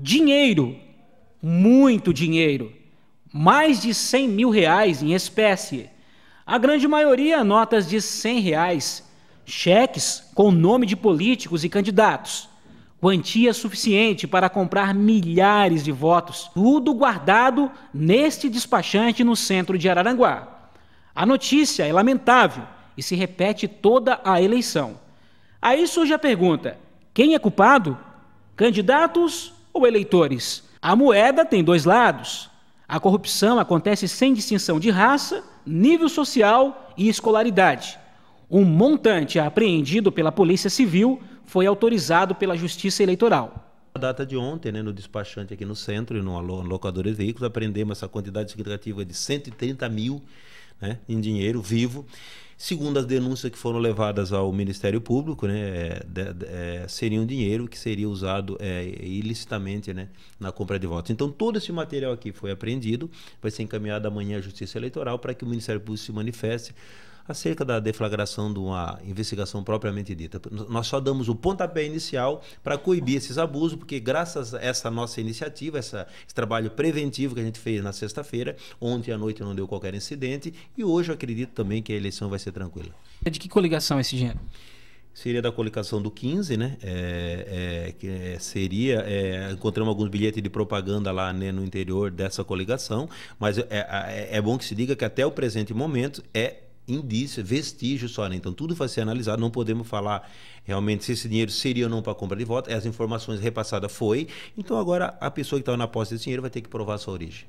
dinheiro, muito dinheiro, mais de 100 mil reais em espécie. A grande maioria notas de 100 reais, cheques com nome de políticos e candidatos, quantia suficiente para comprar milhares de votos, tudo guardado neste despachante no centro de Araranguá. A notícia é lamentável e se repete toda a eleição. Aí surge a pergunta: quem é culpado? Candidatos ou eleitores. A moeda tem dois lados. A corrupção acontece sem distinção de raça, nível social e escolaridade. Um montante apreendido pela Polícia Civil foi autorizado pela Justiça Eleitoral. A data de ontem, né, no despachante aqui no centro e no locador de veículos, apreendemos essa quantidade significativa de 130 mil né, em dinheiro vivo. Segundo as denúncias que foram levadas ao Ministério Público, né, é, de, é, seria um dinheiro que seria usado é, ilicitamente né, na compra de votos. Então, todo esse material aqui foi apreendido, vai ser encaminhado amanhã à Justiça Eleitoral para que o Ministério Público se manifeste acerca da deflagração de uma investigação propriamente dita. Nós só damos o pontapé inicial para coibir esses abusos, porque graças a essa nossa iniciativa, essa, esse trabalho preventivo que a gente fez na sexta-feira, ontem à noite não deu qualquer incidente e hoje eu acredito também que a eleição vai ser tranquila. De que coligação é esse dinheiro? seria da coligação do 15, né? É, é, que seria, é, encontramos alguns bilhetes de propaganda lá né, no interior dessa coligação, mas é, é, é bom que se diga que até o presente momento é indícios, é vestígios, só, né? Então tudo vai ser analisado, não podemos falar realmente se esse dinheiro seria ou não para compra de voto, as informações repassadas foi. Então agora a pessoa que está na posse desse dinheiro vai ter que provar a sua origem.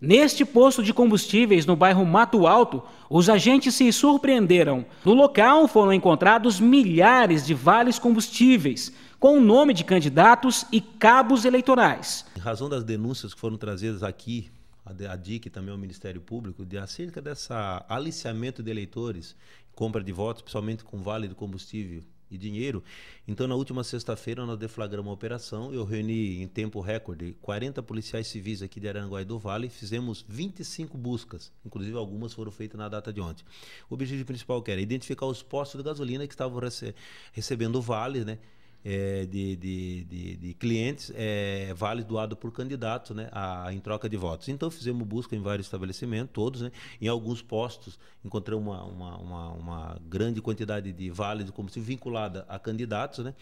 Neste posto de combustíveis no bairro Mato Alto, os agentes se surpreenderam. No local foram encontrados milhares de vales combustíveis, com o nome de candidatos e cabos eleitorais. Em razão das denúncias que foram trazidas aqui a DIC também ao é Ministério Público, de acerca dessa aliciamento de eleitores, compra de votos, principalmente com vale do combustível e dinheiro. Então, na última sexta-feira, nós deflagramos uma operação. Eu reuni em tempo recorde 40 policiais civis aqui de Aranguai do Vale. Fizemos 25 buscas, inclusive algumas foram feitas na data de ontem. O objetivo principal era identificar os postos de gasolina que estavam rece recebendo vale, né? é, de, de, de, de, clientes é, vale doado por candidato né, a, em troca de votos. Então fizemos busca em vários estabelecimentos, todos, né, em alguns postos encontramos uma, uma, uma, uma, grande quantidade de vale como se vinculada a candidatos, né,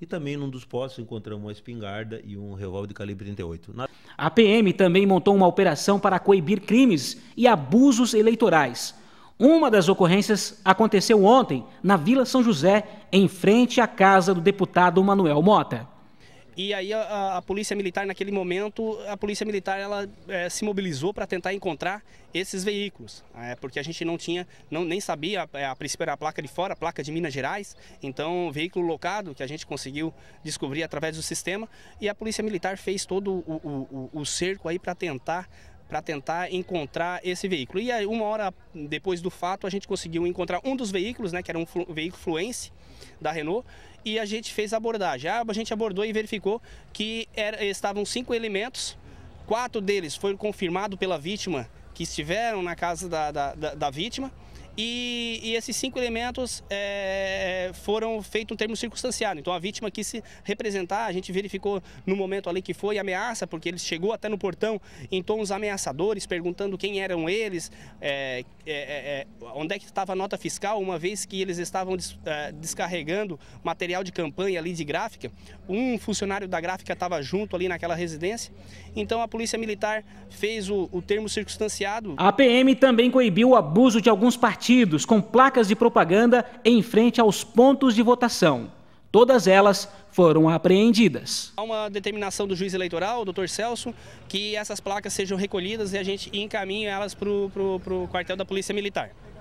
e também num dos postos encontramos uma espingarda e um revólver de calibre 38. Na... A PM também montou uma operação para coibir crimes e abusos eleitorais. Uma das ocorrências aconteceu ontem na Vila São José, em frente à casa do deputado Manuel Mota. E aí a, a, polícia militar naquele momento, a polícia militar ela é, se mobilizou para tentar encontrar esses veículos, é, porque a gente não tinha, não, nem sabia, a, é, a princípio era a placa de fora, a placa de Minas Gerais, então veículo locado que a gente conseguiu descobrir através do sistema e a polícia militar fez todo o, o, o cerco aí para tentar para tentar encontrar esse veículo. E aí, uma hora depois do fato, a gente conseguiu encontrar um dos veículos, né, que era um flu veículo Fluence da Renault, e a gente fez a abordagem. Ah, a gente abordou e verificou que era, estavam cinco elementos, quatro deles foram confirmados pela vítima que estiveram na casa da, da, da, da vítima, e, e esses cinco elementos é, foram feitos um termo circunstanciado. Então a vítima quis se representar, a gente verificou no momento ali que foi ameaça, porque ele chegou até no portão em tons ameaçadores, perguntando quem eram eles, é, é, é, é onde é que estava a nota fiscal, uma vez que eles estavam des, é, descarregando material de campanha ali de gráfica. Um funcionário da gráfica estava junto ali naquela residência. Então a polícia militar fez o, o termo circunstanciado. A PM também coibiu o abuso de alguns partidos partidos com placas de propaganda em frente aos pontos de votação. Todas elas foram apreendidas. Há uma determinação do juiz eleitoral, doutor Celso, que essas placas sejam recolhidas e a gente encaminha elas para o quartel da Polícia Militar.